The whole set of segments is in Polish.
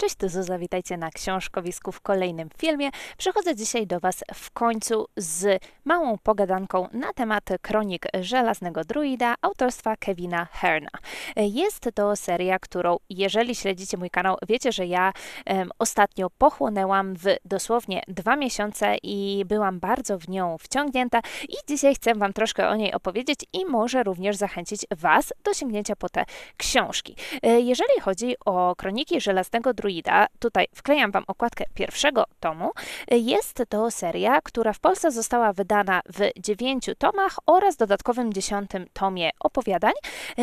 Cześć, to Zuza, witajcie na Książkowisku w kolejnym filmie. Przychodzę dzisiaj do Was w końcu z małą pogadanką na temat kronik Żelaznego Druida autorstwa Kevina Herna. Jest to seria, którą, jeżeli śledzicie mój kanał, wiecie, że ja um, ostatnio pochłonęłam w dosłownie dwa miesiące i byłam bardzo w nią wciągnięta i dzisiaj chcę Wam troszkę o niej opowiedzieć i może również zachęcić Was do sięgnięcia po te książki. E, jeżeli chodzi o kroniki Żelaznego Druida, Druida, tutaj wklejam Wam okładkę pierwszego tomu, jest to seria, która w Polsce została wydana w dziewięciu tomach oraz dodatkowym dziesiątym tomie opowiadań.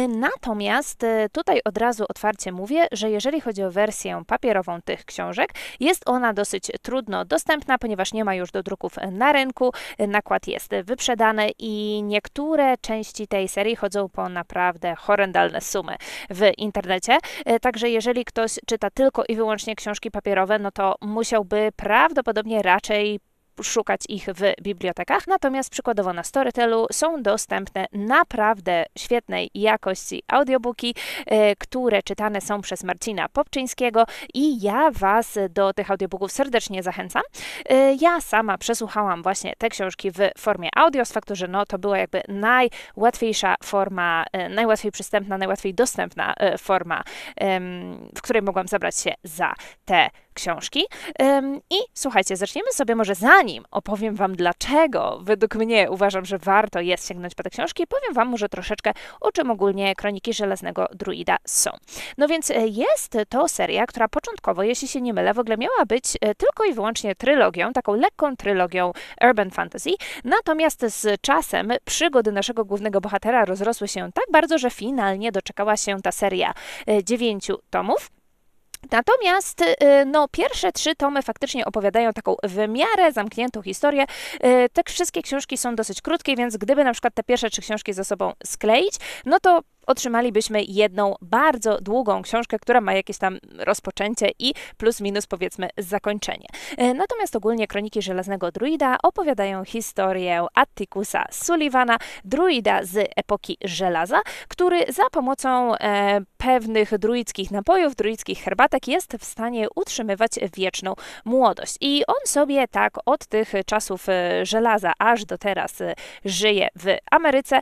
Natomiast e, tutaj od razu otwarcie mówię, że jeżeli chodzi o wersję papierową tych książek, jest ona dosyć trudno dostępna, ponieważ nie ma już do druków na rynku, nakład jest wyprzedany i niektóre części tej serii chodzą po naprawdę horrendalne sumy w internecie. E, także jeżeli ktoś czyta tylko i wyłącznie książki papierowe, no to musiałby prawdopodobnie raczej szukać ich w bibliotekach. Natomiast przykładowo na Storytelu są dostępne naprawdę świetnej jakości audiobooki, e, które czytane są przez Marcina Popczyńskiego i ja Was do tych audiobooków serdecznie zachęcam. E, ja sama przesłuchałam właśnie te książki w formie audio, z faktu, że no, to była jakby najłatwiejsza forma, e, najłatwiej przystępna, najłatwiej dostępna forma, w której mogłam zabrać się za te książki. I słuchajcie, zaczniemy sobie może zanim opowiem Wam, dlaczego według mnie uważam, że warto jest sięgnąć po te książki, powiem Wam może troszeczkę o czym ogólnie Kroniki Żelaznego Druida są. No więc e, jest to seria, która początkowo, jeśli się nie mylę, w ogóle miała być e, tylko i wyłącznie trylogią, taką lekką trylogią urban fantasy, natomiast z czasem przygody naszego głównego bohatera rozrosły się tak bardzo, że finalnie doczekała się ta seria e, dziewięciu tomów. Natomiast y, no, pierwsze trzy tomy faktycznie opowiadają taką w miarę zamkniętą historię. Y, te wszystkie książki są dosyć krótkie, więc gdyby na przykład te pierwsze trzy książki ze sobą skleić, no to otrzymalibyśmy jedną bardzo długą książkę, która ma jakieś tam rozpoczęcie i plus minus powiedzmy zakończenie. E, natomiast ogólnie Kroniki Żelaznego Druida opowiadają historię Atticusa Sullivana, druida z epoki żelaza, który za pomocą e, pewnych druidzkich napojów, druidzkich herbatek jest w stanie utrzymywać wieczną młodość. I on sobie tak od tych czasów e, żelaza aż do teraz e, żyje w Ameryce.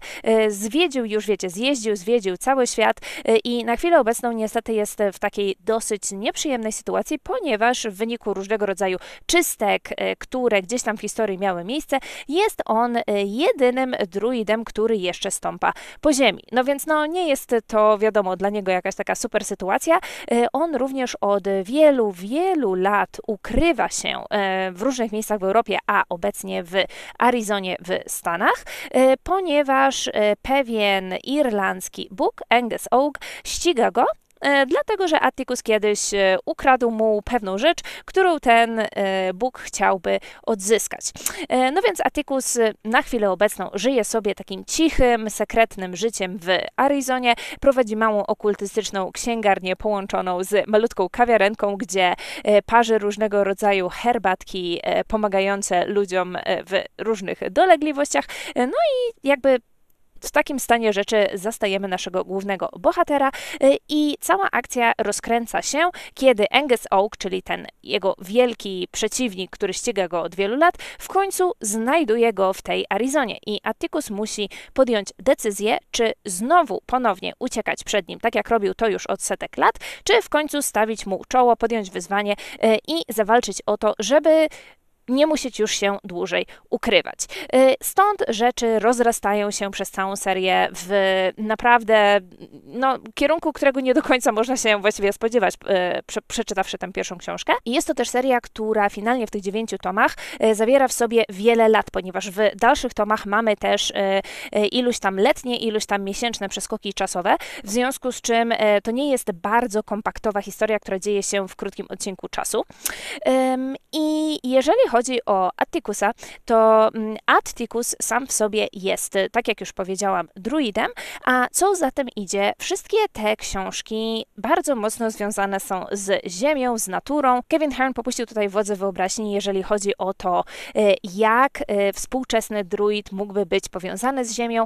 Zwiedził już, wiecie, zjeździł, zwiedził zwiedził cały świat y, i na chwilę obecną niestety jest w takiej dosyć nieprzyjemnej sytuacji, ponieważ w wyniku różnego rodzaju czystek, y, które gdzieś tam w historii miały miejsce, jest on y, jedynym druidem, który jeszcze stąpa po ziemi. No więc no nie jest to wiadomo dla niego jakaś taka super sytuacja. On również od wielu, wielu lat ukrywa się w różnych miejscach w Europie, a obecnie w Arizonie w Stanach, ponieważ pewien irlandzki Bóg, Angus Oak, ściga go e, dlatego że Atticus kiedyś e, ukradł mu pewną rzecz, którą ten e, Bóg chciałby odzyskać. No więc Atticus na chwilę obecną żyje sobie takim cichym, sekretnym życiem w Arizonie, prowadzi małą okultystyczną księgarnię połączoną z malutką kawiarenką, gdzie parzy różnego rodzaju herbatki pomagające ludziom w różnych dolegliwościach. No i jakby w takim stanie rzeczy zastajemy naszego głównego bohatera y, i cała akcja rozkręca się, kiedy Angus Oak, czyli ten jego wielki przeciwnik, który ściga go od wielu lat, w końcu znajduje go w tej Arizonie i Atticus musi podjąć decyzję, czy znowu ponownie uciekać przed nim, tak jak robił to już od setek lat, czy w końcu stawić mu czoło, podjąć wyzwanie y, i zawalczyć o to, żeby nie musieć już się dłużej ukrywać. Y, stąd rzeczy rozrastają się przez całą serię w naprawdę no, kierunku, którego nie do końca można się właściwie spodziewać, y, przeczytawszy tę pierwszą książkę. I jest to też seria, która finalnie w tych dziewięciu tomach y, zawiera w sobie wiele lat, ponieważ w dalszych tomach mamy też iluś tam letnie, iluś tam miesięczne przeskoki czasowe, w związku z czym to nie jest bardzo kompaktowa historia, która dzieje się w krótkim odcinku czasu. I jeżeli chodzi chodzi o Atticusa, to mm, Atticus sam w sobie jest, y, tak jak już powiedziałam, druidem, a co za tym idzie, wszystkie te książki bardzo mocno związane są z ziemią, z naturą. Kevin Hearn popuścił tutaj wodze wyobraźni, jeżeli chodzi o to, y, jak y, współczesny druid mógłby być powiązany z ziemią.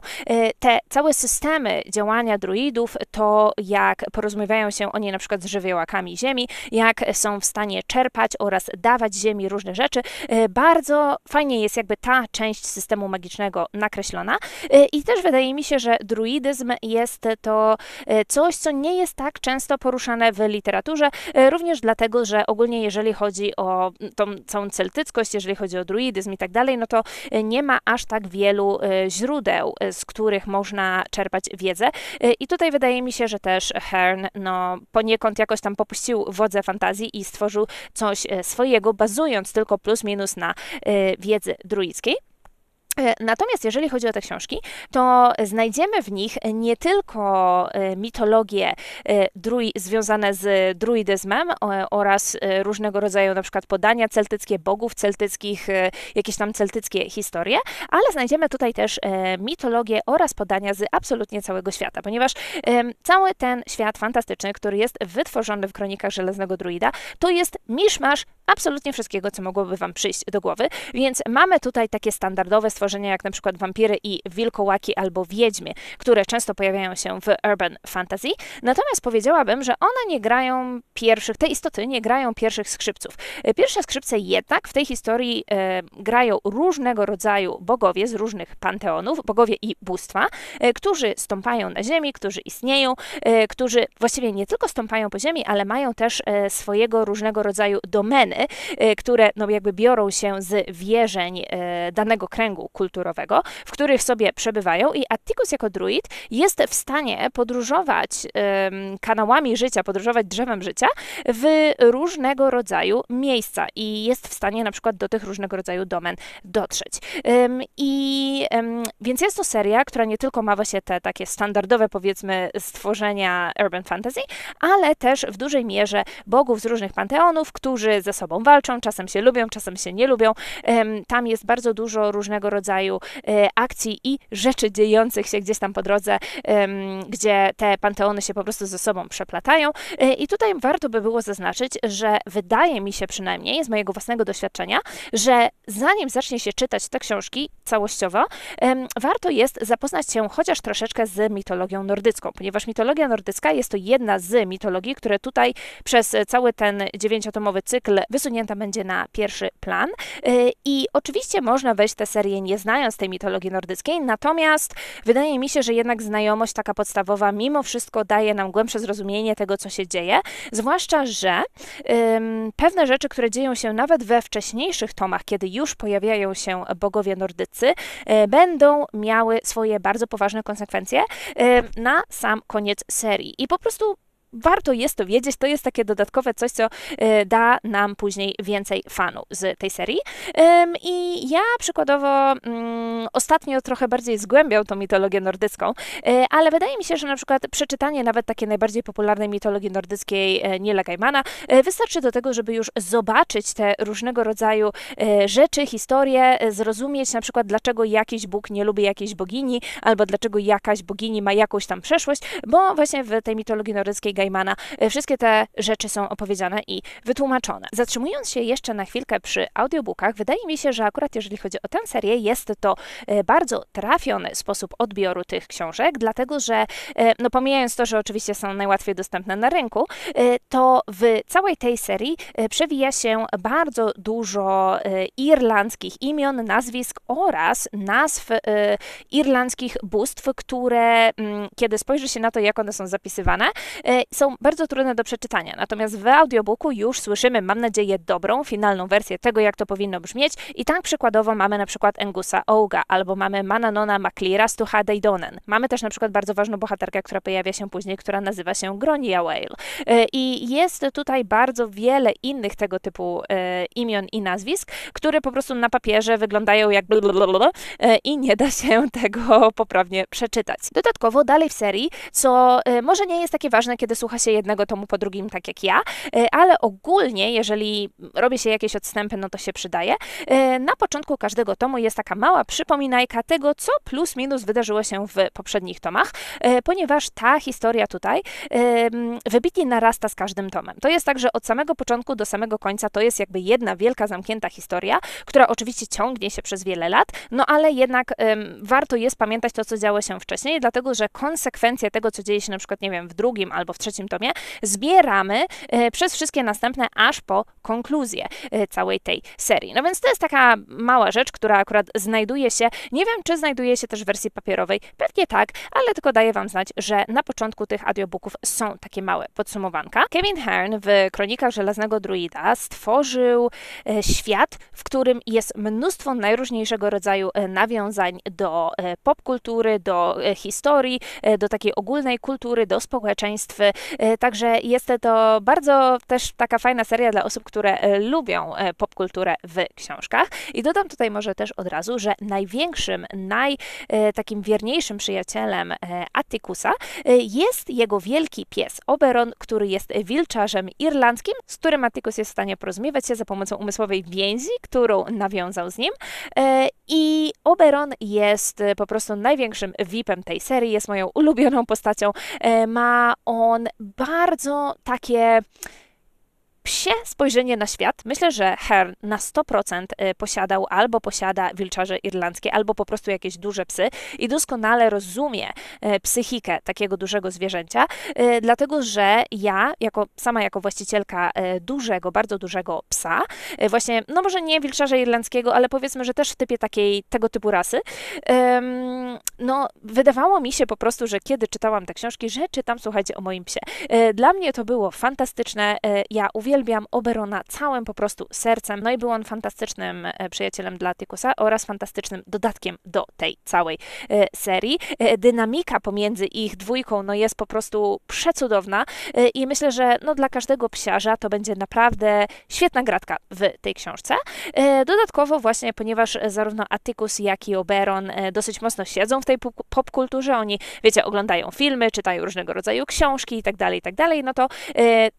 Te całe systemy działania druidów, to jak porozumiewają się oni na przykład z żywiołakami ziemi, jak są w stanie czerpać oraz dawać ziemi różne rzeczy, E, bardzo fajnie jest jakby ta część systemu magicznego nakreślona e, i też wydaje mi się, że druidyzm jest to e, coś, co nie jest tak często poruszane w literaturze, również dlatego, że ogólnie jeżeli chodzi o mm, tą całą celtyckość, jeżeli chodzi o druidyzm i tak dalej, no to nie ma aż tak wielu źródeł, z których można czerpać wiedzę i tutaj wydaje mi się, że też Hearn no, poniekąd jakoś tam popuścił wodze fantazji i stworzył coś swojego, bazując tylko plus minus na y, wiedzy druickiej. E, natomiast jeżeli chodzi o te książki, to znajdziemy w nich nie tylko e, mitologie e, drui- związane z druidyzmem oraz różnego rodzaju na przykład podania celtyckie bogów celtyckich, jakieś tam celtyckie historie, ale znajdziemy tutaj też mitologie oraz podania z absolutnie całego świata, ponieważ cały ten świat fantastyczny, który jest wytworzony w kronikach Żelaznego Druida, to jest miszmasz absolutnie wszystkiego, co mogłoby Wam przyjść do głowy. Więc mamy tutaj takie standardowe stworzenia, jak na przykład wampiry i wilkołaki albo wiedźmy, które często pojawiają się w urban fantasy. Natomiast powiedziałabym, że one nie grają pierwszych, te istoty nie grają pierwszych skrzypców. E, pierwsze skrzypce jednak w tej historii e, grają różnego rodzaju bogowie z różnych panteonów, bogowie i bóstwa, e, którzy stąpają na ziemi, którzy istnieją, e, którzy właściwie nie tylko stąpają po ziemi, ale mają też e, swojego różnego rodzaju domeny, E, które no jakby biorą się z wierzeń e, danego kręgu kulturowego, w których sobie przebywają i Atticus jako druid jest w stanie podróżować kanałami życia, podróżować drzewem życia w różnego rodzaju miejsca i jest w stanie na przykład do tych różnego rodzaju domen dotrzeć. I więc jest to seria, która nie tylko ma właśnie te takie standardowe powiedzmy stworzenia urban fantasy, ale też w dużej mierze bogów z różnych panteonów, którzy ze sobą sobą walczą, czasem się lubią, czasem się nie lubią. Tam jest bardzo dużo różnego rodzaju e, akcji i rzeczy dziejących się gdzieś tam po drodze, gdzie te panteony się po prostu ze sobą przeplatają. E, I tutaj warto by było zaznaczyć, że wydaje mi się przynajmniej z mojego własnego doświadczenia, że zanim zacznie się czytać te książki całościowo, warto jest zapoznać się chociaż troszeczkę z mitologią nordycką, ponieważ mitologia nordycka jest to jedna z mitologii, które tutaj przez cały ten dziewięciotomowy cykl wysunięta będzie na pierwszy plan. Y, I oczywiście można wejść tę serię nie znając tej mitologii nordyckiej, natomiast wydaje mi się, że jednak znajomość taka podstawowa mimo wszystko daje nam głębsze zrozumienie tego, co się dzieje, zwłaszcza, że pewne rzeczy, które dzieją się nawet we wcześniejszych tomach, kiedy już pojawiają się bogowie nordycy, y, będą miały swoje bardzo poważne konsekwencje y, na sam koniec serii. I po prostu warto jest to wiedzieć, to jest takie dodatkowe coś, co e, da nam później więcej fanu z tej serii. I ja przykładowo mm, ostatnio trochę bardziej zgłębiał tą mitologię nordycką, e, ale wydaje mi się, że na przykład przeczytanie nawet takiej najbardziej popularnej mitologii nordyckiej e, Niela Gaimana wystarczy do tego, żeby już zobaczyć te różnego rodzaju rzeczy, historie, zrozumieć na przykład dlaczego jakiś Bóg nie lubi jakiejś bogini, albo dlaczego jakaś bogini ma jakąś tam przeszłość, bo właśnie w tej mitologii nordyckiej Gaimana. E, wszystkie te rzeczy są opowiedziane i wytłumaczone. Zatrzymując się jeszcze na chwilkę przy audiobookach, wydaje mi się, że akurat jeżeli chodzi o tę serię, jest to e, bardzo trafiony sposób odbioru tych książek, dlatego że, e, no pomijając to, że oczywiście są najłatwiej dostępne na rynku, to w całej tej serii przewija się bardzo dużo irlandzkich imion, nazwisk oraz nazw irlandzkich bóstw, które, mm, kiedy spojrzy się na to, jak one są zapisywane, są bardzo trudne do przeczytania, natomiast w audiobooku już słyszymy, mam nadzieję, dobrą, finalną wersję tego, jak to powinno brzmieć i tam przykładowo mamy na przykład Engusa Ouga, albo mamy Mananona Maklira Stucha Deidonen. Mamy też na przykład bardzo ważną bohaterkę, która pojawia się później, która nazywa się Gronia Whale. E, I jest tutaj bardzo wiele innych tego typu e, imion i nazwisk, które po prostu na papierze wyglądają jak blablabla e, i nie da się tego poprawnie przeczytać. Dodatkowo dalej w serii, co może nie jest takie ważne, kiedy słucha się jednego tomu po drugim, tak jak ja, e, ale ogólnie, jeżeli robię się jakieś odstępy, no to się przydaje. E, na początku każdego tomu jest taka mała przypominajka tego, co plus minus wydarzyło się w poprzednich tomach, e, ponieważ ta historia tutaj wybitnie narasta z każdym tomem. To jest tak, że od samego początku do samego końca to jest jakby jedna wielka, zamknięta historia, która oczywiście ciągnie się przez wiele lat, no ale jednak warto jest pamiętać to, co działo się wcześniej, dlatego że konsekwencje tego, co dzieje się na przykład, nie wiem, w drugim albo w trzecim trzecim tomie, zbieramy e, przez wszystkie następne, aż po konkluzję e, całej tej serii. No więc to jest taka mała rzecz, która akurat znajduje się, nie wiem czy znajduje się też w wersji papierowej, pewnie tak, ale tylko daję Wam znać, że na początku tych audiobooków są takie małe podsumowanka. Kevin Hearn w Kronikach Żelaznego Druida stworzył e, świat, w którym jest mnóstwo najróżniejszego rodzaju nawiązań do popkultury, do historii, do takiej ogólnej kultury, do społeczeństw E, także jest to bardzo też taka fajna seria dla osób, które e, lubią e, popkulturę w książkach. I dodam tutaj może też od razu, że największym, naj takim wierniejszym przyjacielem Atticusa jest jego wielki pies Oberon, który jest wilczarzem irlandzkim, z którym Atticus jest w stanie porozumiewać się za pomocą umysłowej więzi, którą nawiązał z nim. I Oberon jest po prostu największym VIP-em tej serii, jest moją ulubioną postacią. Ma on bardzo takie psie spojrzenie na świat. Myślę, że Her na 100% y, posiadał albo posiada wilczarze irlandzkie, albo po prostu jakieś duże psy i doskonale rozumie y, psychikę takiego dużego zwierzęcia, y, dlatego że ja, jako, sama jako właścicielka dużego, bardzo dużego psa, właśnie, no może nie wilczarza irlandzkiego, ale powiedzmy, że też w typie takiej, tego typu rasy, no wydawało mi się po prostu, że kiedy czytałam te książki, że czytam, słuchajcie, o moim psie. Dla mnie to było fantastyczne, ja uwielbiam uwielbiam Oberona całym po prostu sercem. No i był on fantastycznym e, przyjacielem dla Tykusa oraz fantastycznym dodatkiem do tej całej e, serii. E, dynamika pomiędzy ich dwójką no jest po prostu przecudowna i myślę, że no dla każdego psiarza to będzie naprawdę świetna gratka w tej książce. Dodatkowo właśnie, ponieważ zarówno Atykus, jak i Oberon dosyć mocno siedzą w tej popkulturze, oni, wiecie, oglądają filmy, czytają różnego rodzaju książki itd., tak itd., tak no to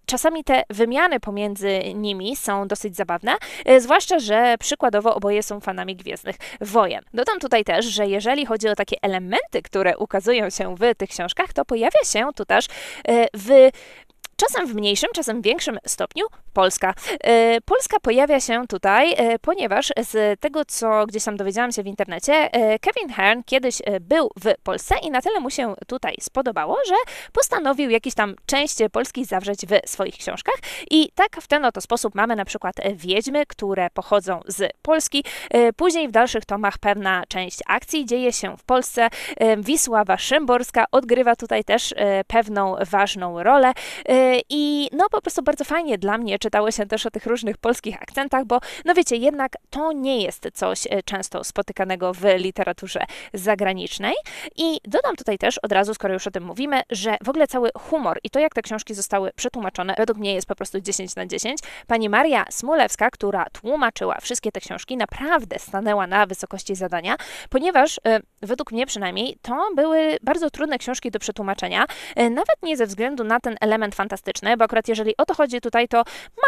czasami te wymiany pomiędzy nimi są dosyć zabawne, e, zwłaszcza, że przykładowo oboje są fanami Gwiezdnych Wojen. Dodam tutaj też, że jeżeli chodzi o takie elementy, które ukazują się w tych książkach, to pojawia się tu też e, w czasem w mniejszym, czasem w większym stopniu Polska. E, Polska pojawia się tutaj, e, ponieważ z tego, co gdzieś tam dowiedziałam się w internecie, e, Kevin Hearn kiedyś był w Polsce i na tyle mu się tutaj spodobało, że postanowił jakieś tam część Polski zawrzeć w swoich książkach. I tak w ten oto sposób mamy na przykład Wiedźmy, które pochodzą z Polski. Później w dalszych tomach pewna część akcji dzieje się w Polsce. Wisława Szymborska odgrywa tutaj też pewną ważną rolę. I no po prostu bardzo fajnie dla mnie czytało się też o tych różnych polskich akcentach, bo no wiecie, jednak to nie jest coś e, często spotykanego w literaturze zagranicznej. I dodam tutaj też od razu, skoro już o tym mówimy, że w ogóle cały humor i to, jak te książki zostały przetłumaczone, według mnie jest po prostu 10 na 10. Pani Maria Smulewska, która tłumaczyła wszystkie te książki, naprawdę stanęła na wysokości zadania, ponieważ e, według mnie przynajmniej to były bardzo trudne książki do przetłumaczenia, e, nawet nie ze względu na ten element fantastyczny, fantastyczne, bo akurat jeżeli o to chodzi tutaj, to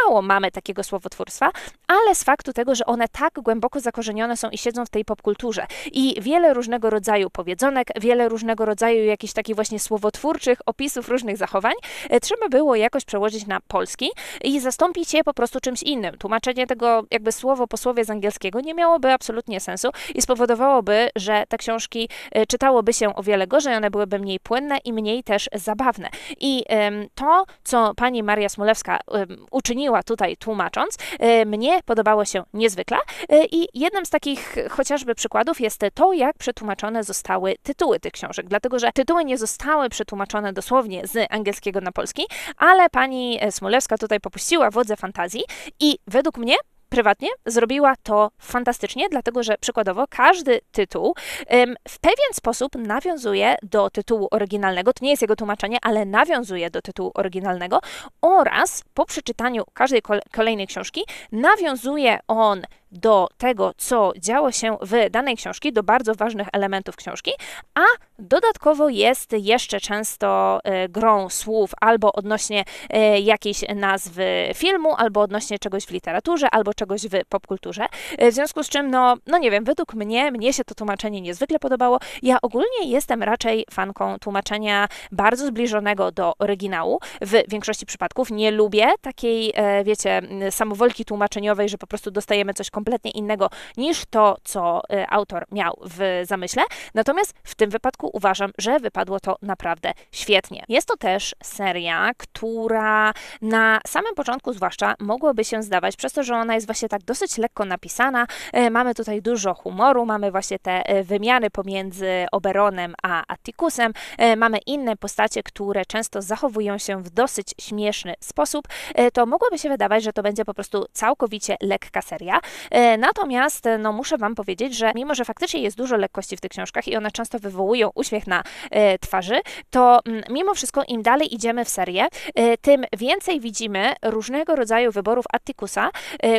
mało mamy takiego słowotwórstwa, ale z faktu tego, że one tak głęboko zakorzenione są i siedzą w tej popkulturze i wiele różnego rodzaju powiedzonek, wiele różnego rodzaju jakichś takich właśnie słowotwórczych opisów różnych zachowań, e, trzeba było jakoś przełożyć na polski i zastąpić je po prostu czymś innym. Tłumaczenie tego jakby słowo po słowie z angielskiego nie miałoby absolutnie sensu i spowodowałoby, że te książki e, czytałoby się o wiele gorzej, one byłyby mniej płynne i mniej też zabawne. I ym, to co pani Maria Smolewska uczyniła tutaj tłumacząc, e, mnie podobało się niezwykle. E, I jednym z takich chociażby przykładów jest to, jak przetłumaczone zostały tytuły tych książek, dlatego że tytuły nie zostały przetłumaczone dosłownie z angielskiego na polski, ale pani e, Smolewska tutaj popuściła wodze fantazji i według mnie prywatnie zrobiła to fantastycznie, dlatego że przykładowo każdy tytuł w pewien sposób nawiązuje do tytułu oryginalnego. To nie jest jego tłumaczenie, ale nawiązuje do tytułu oryginalnego oraz po przeczytaniu każdej kolejnej książki nawiązuje on do tego, co działo się w danej książki, do bardzo ważnych elementów książki, a dodatkowo jest jeszcze często e, grą słów albo odnośnie e, jakiejś nazwy filmu, albo odnośnie czegoś w literaturze, albo czegoś w popkulturze. E, w związku z czym, no, no nie wiem, według mnie, mnie się to tłumaczenie niezwykle podobało. Ja ogólnie jestem raczej fanką tłumaczenia bardzo zbliżonego do oryginału. W większości przypadków nie lubię takiej, wiecie, samowolki tłumaczeniowej, że po prostu dostajemy coś kompletnie kompletnie innego niż to, co y, autor miał w zamyśle. Natomiast w tym wypadku uważam, że wypadło to naprawdę świetnie. Jest to też seria, która na samym początku zwłaszcza mogłoby się zdawać, przez to, że ona jest właśnie tak dosyć lekko napisana, y, mamy tutaj dużo humoru, mamy właśnie te y, wymiany pomiędzy Oberonem a Atticusem, mamy inne postacie, które często zachowują się w dosyć śmieszny sposób, to mogłoby się wydawać, że to będzie po prostu całkowicie lekka seria. E, natomiast no, muszę Wam powiedzieć, że mimo, że faktycznie jest dużo lekkości w tych książkach i one często wywołują uśmiech na e, twarzy, to mm, mimo wszystko im dalej idziemy w serię, e, tym więcej widzimy różnego rodzaju wyborów Atticusa,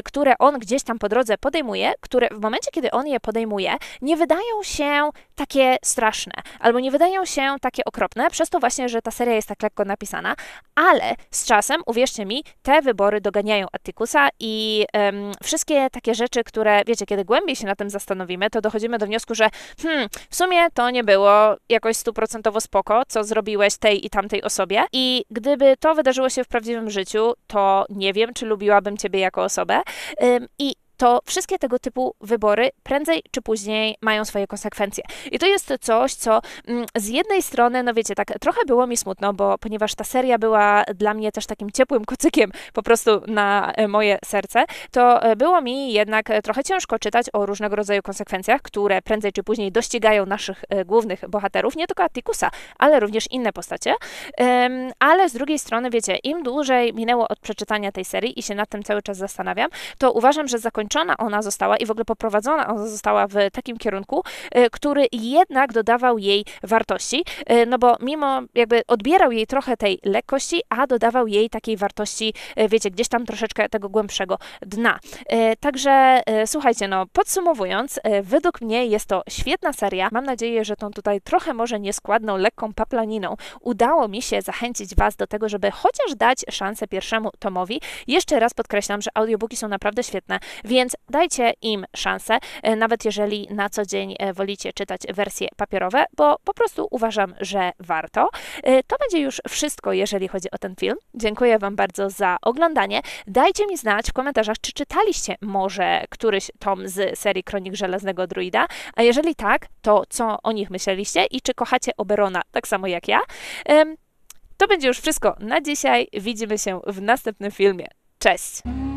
które on gdzieś tam po drodze podejmuje, które w momencie, kiedy on je podejmuje, nie wydają się takie straszne, albo nie wydają się takie okropne, przez to właśnie, że ta seria jest tak lekko napisana, ale z czasem, uwierzcie mi, te wybory doganiają Atticusa i um, wszystkie takie rzeczy, rzeczy, które, wiecie, kiedy głębiej się na tym zastanowimy, to dochodzimy do wniosku, że hmm, w sumie to nie było jakoś stuprocentowo spoko, co zrobiłeś tej i tamtej osobie. I gdyby to wydarzyło się w prawdziwym życiu, to nie wiem, czy lubiłabym ciebie jako osobę. Ym, I to wszystkie tego typu wybory prędzej czy później mają swoje konsekwencje. I to jest coś, co mm, z jednej strony, no wiecie, tak trochę było mi smutno, bo ponieważ ta seria była dla mnie też takim ciepłym kocykiem po prostu na e, moje serce, to e, było mi jednak e, trochę ciężko czytać o różnego rodzaju konsekwencjach, które prędzej czy później dościgają naszych głównych bohaterów, nie tylko Attikusa, ale również inne postacie. Ale z drugiej strony, wiecie, im dłużej minęło od przeczytania tej serii i się nad tym cały czas zastanawiam, to uważam, że zakończenie nauczana ona została i w ogóle poprowadzona ona została w takim kierunku, y, który jednak dodawał jej wartości, y, no bo mimo jakby odbierał jej trochę tej lekkości, a dodawał jej takiej wartości, y, wiecie, gdzieś tam troszeczkę tego głębszego dna. Także słuchajcie, no podsumowując, według mnie jest to świetna seria. Mam nadzieję, że tą tutaj trochę może nieskładną, lekką paplaniną udało mi się zachęcić Was do tego, żeby chociaż dać szansę pierwszemu tomowi. Jeszcze raz podkreślam, że audiobooki są naprawdę świetne. W więc dajcie im szansę, e, nawet jeżeli na co dzień e, wolicie czytać wersje papierowe, bo po prostu uważam, że warto. E, to będzie już wszystko, jeżeli chodzi o ten film. Dziękuję Wam bardzo za oglądanie. Dajcie mi znać w komentarzach, czy czytaliście może któryś tom z serii Kronik Żelaznego Druida, a jeżeli tak, to co o nich myśleliście i czy kochacie Oberona tak samo jak ja. To będzie już wszystko na dzisiaj. Widzimy się w następnym filmie. Cześć!